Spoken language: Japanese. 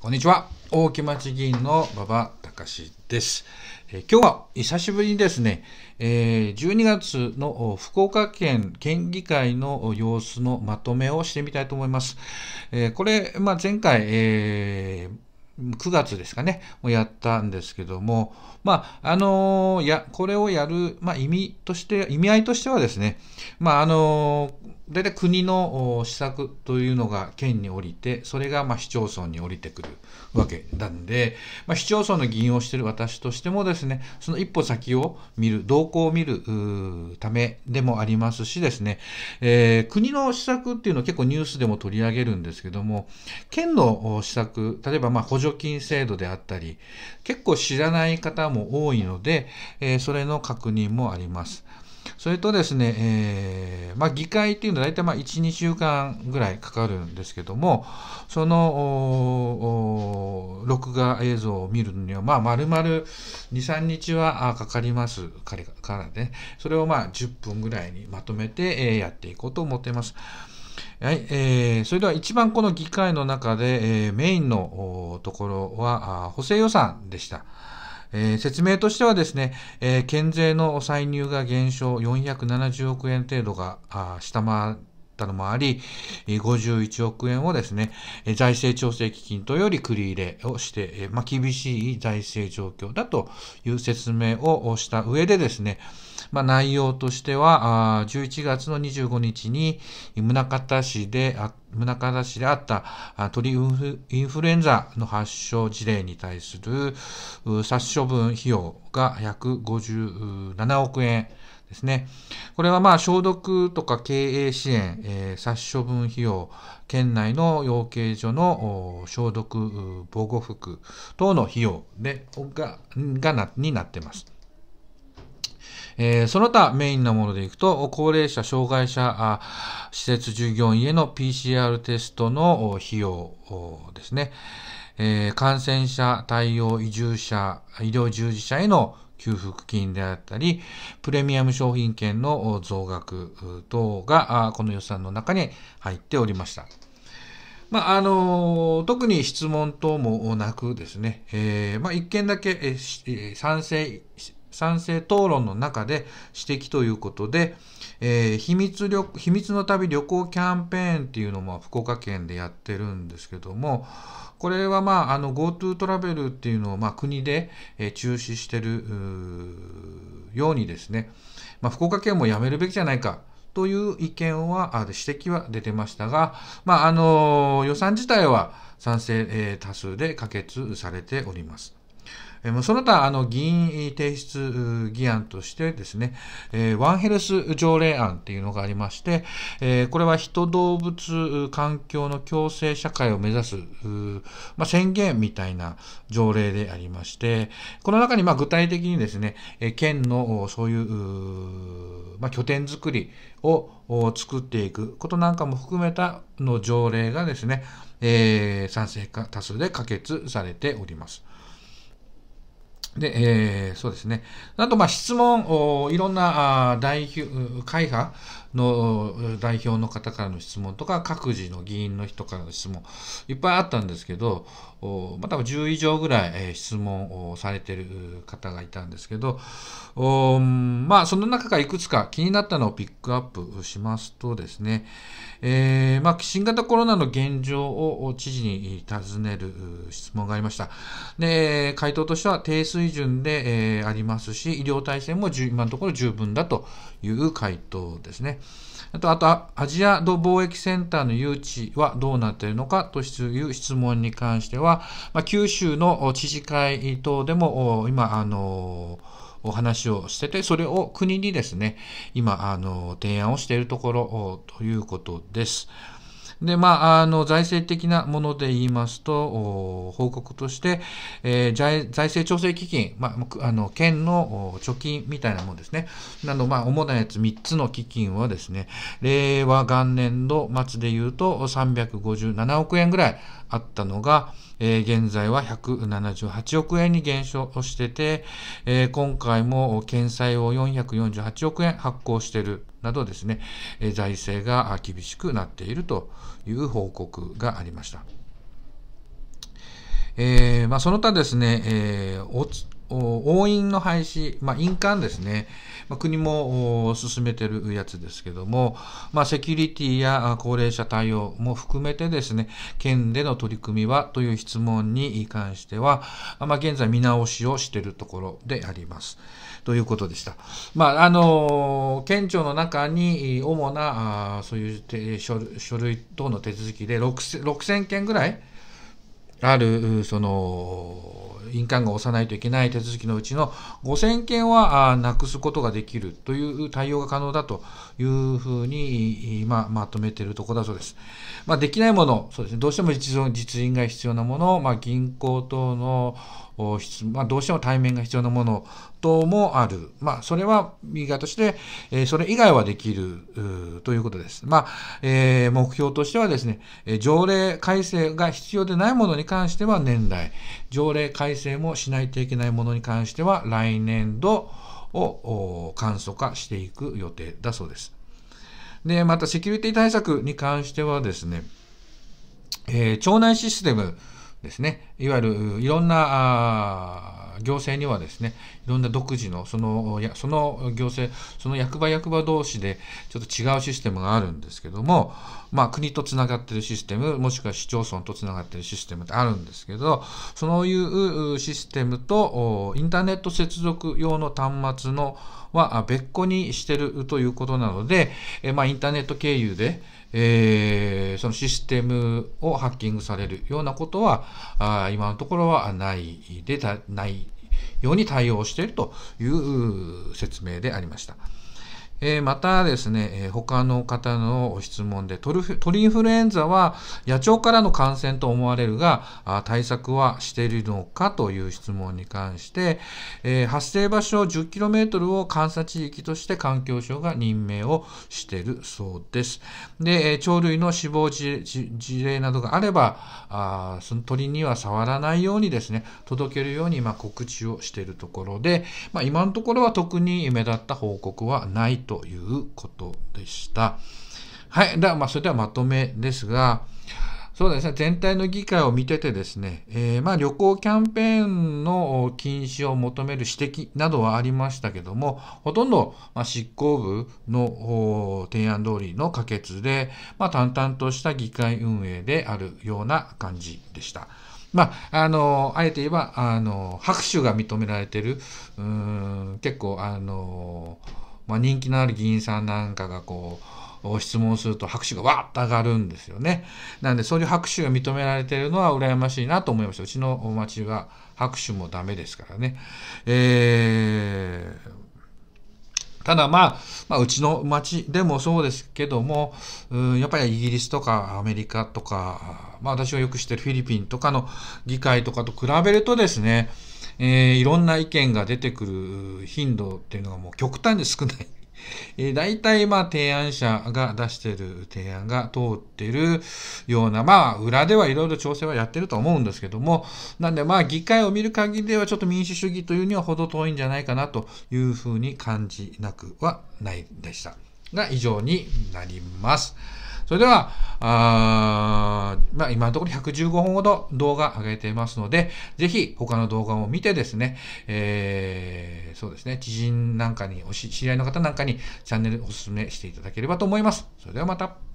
こんにちは。大木町議員の馬場隆です、えー、今日は久しぶりにですね、えー、12月の福岡県県議会の様子のまとめをしてみたいと思います。えー、これ、まあ、前回、え9月ですかね、をやったんですけども、まあ、あのや、これをやる、まあ、意味として、意味合いとしてはですね、まあ、あのー大体国の施策というのが県に降りて、それがま市町村に降りてくるわけなんで、まあ、市町村の議員をしている私としてもですね、その一歩先を見る、動向を見るためでもありますしですね、えー、国の施策っていうのを結構ニュースでも取り上げるんですけども、県の施策、例えばま補助金制度であったり、結構知らない方も多いので、えー、それの確認もあります。それとですね、えー、まあ、議会っていうのは大体まあ1、2週間ぐらいかかるんですけども、その録画映像を見るには、まる丸々2、3日はかかります、からね。それをまあ10分ぐらいにまとめて、やっていこうと思っています。はい、えー、それでは一番この議会の中で、えー、メインのところは補正予算でした。えー、説明としてはですね、えー、県税の歳入が減少470億円程度が下回ったのもあり、51億円をですね、財政調整基金とより繰り入れをして、まあ、厳しい財政状況だという説明をした上でですね、まあ、内容としては、11月の25日に宗像市であ宗像市であった鳥インフルエンザの発症事例に対する殺処分費用が157億円ですね。これはまあ消毒とか経営支援、えー、殺処分費用、県内の養鶏所の消毒防護服等の費用でががなになってます。えー、その他メインなものでいくと、高齢者、障害者、施設従業員への PCR テストの費用ですね、えー、感染者対応移住者、医療従事者への給付金であったり、プレミアム商品券の増額等が、この予算の中に入っておりました。まあ、あの特に質問等もなくですね、えー、まあ、一件だけ、えー、賛成賛成討論の中で指摘ということで、えー、秘密旅秘密の旅旅行キャンペーンっていうのも福岡県でやってるんですけども、これはまあ、あの GoTo トラベルっていうのをまあ国で、えー、中止してるようにですね、まあ、福岡県もやめるべきじゃないか。という意見は、あ指摘は出てましたが、まあ、あの予算自体は賛成、え多数で可決されております。その他、あの、議員提出議案としてですね、ワンヘルス条例案っていうのがありまして、これは人、動物、環境の共生社会を目指す、まあ、宣言みたいな条例でありまして、この中に、ま具体的にですね、県のそういう、まあ、拠点づくりを作っていくことなんかも含めたの条例がですね、えー、賛成多数で可決されております。で、えー、そうですね。あと、まあ、質問、いろんな、あ代表、会派、の代表の方からの質問とか各自の議員の人からの質問いっぱいあったんですけどまた10以上ぐらい質問をされてる方がいたんですけどまあその中からいくつか気になったのをピックアップしますとですね、えー、まあ、新型コロナの現状を知事に尋ねる質問がありました。で回答としては低水準で、えありますし医療体制も今のところ十分だという回答ですね。あと、あと、アジア貿易センターの誘致はどうなっているのかという質問に関しては、まあ、九州の知事会等でも、今、あの、お話をしてて、それを国にですね、今、あの、提案をしているところということです。で、まあ、あの、財政的なもので言いますと、報告として、えー、財政調整基金、まあ、あの、県の貯金みたいなもんですね。なの、まあ、主なやつ3つの基金はですね、令和元年度末で言うと357億円ぐらいあったのが、えー、現在は178億円に減少してて、えー、今回も検査を448億円発行しているなどですね、えー、財政が厳しくなっているという報告がありました。えーまあ、その他ですね、えー、おつ押印の廃止、まあ、印鑑ですね、まあ、国も進めてるやつですけども、まあ、セキュリティや高齢者対応も含めてですね、県での取り組みはという質問に関しては、まあ、現在見直しをしているところであります。ということでした。まあ、あの、県庁の中に主な、あそういう書類等の手続きで6000件ぐらい、あるその印鑑が押さないといけない手続きのうちの5000件はなくすことができるという対応が可能だというふうに今まとめているところだそうです。まあ、できないもの、そうですね、どうしても実印が必要なもの、まあ、銀行等のまあ、どうしても対面が必要なもの等もある。まあ、それは右側として、えそれ以外はできるということです。まあ、えー、目標としてはですね、条例改正が必要でないものに関しては年代、条例改正もしないといけないものに関しては来年度を簡素化していく予定だそうです。で、またセキュリティ対策に関してはですね、えー、腸内システム、ですね、いわゆるいろんな行政にはですね、いろんな独自の、その、その行政、その役場役場同士でちょっと違うシステムがあるんですけども、まあ国とつながってるシステム、もしくは市町村とつながってるシステムってあるんですけど、そういうシステムとインターネット接続用の端末のは別個にしてるということなので、えまあ、インターネット経由で、えー、そのシステムをハッキングされるようなことは、あ今のところはないでた、ないように対応しているという説明でありました。えー、またですね、えー、他の方の質問で鳥インフルエンザは野鳥からの感染と思われるがあ対策はしているのかという質問に関して、えー、発生場所 10km を監査地域として環境省が任命をしているそうです。で、え鳥類の死亡事例などがあればあその鳥には触らないようにですね届けるように今告知をしているところで、まあ、今のところは特に目立った報告はないとということでした。はい。では、まあ、それではまとめですが、そうですね、全体の議会を見ててですね、えー、まあ、旅行キャンペーンの禁止を求める指摘などはありましたけども、ほとんど、ま執行部の提案通りの可決で、まあ、淡々とした議会運営であるような感じでした。まあ、あの、あえて言えば、あの、拍手が認められてる、うん、結構、あの、まあ、人気のある議員さんなんかがこう質問すると拍手がわっと上がるんですよね。なんでそういう拍手が認められているのは羨ましいなと思いました。うちの町は拍手もダメですからね。えーただまあ、まあ、うちの町でもそうですけども、うん、やっぱりイギリスとかアメリカとか、まあ私がよく知ってるフィリピンとかの議会とかと比べるとですね、えー、いろんな意見が出てくる頻度っていうのがもう極端に少ない。えー、大体まあ提案者が出してる提案が通ってるような、まあ裏ではいろいろ調整はやってると思うんですけども、なんでまあ議会を見る限りではちょっと民主主義というには程遠いんじゃないかなというふうに感じなくはないでした。が以上になります。それでは、まあ今のところ115本ほど動画上げていますので、ぜひ他の動画も見てですね、えー、そうですね、知人なんかに、知り合いの方なんかにチャンネルお勧めしていただければと思います。それではまた。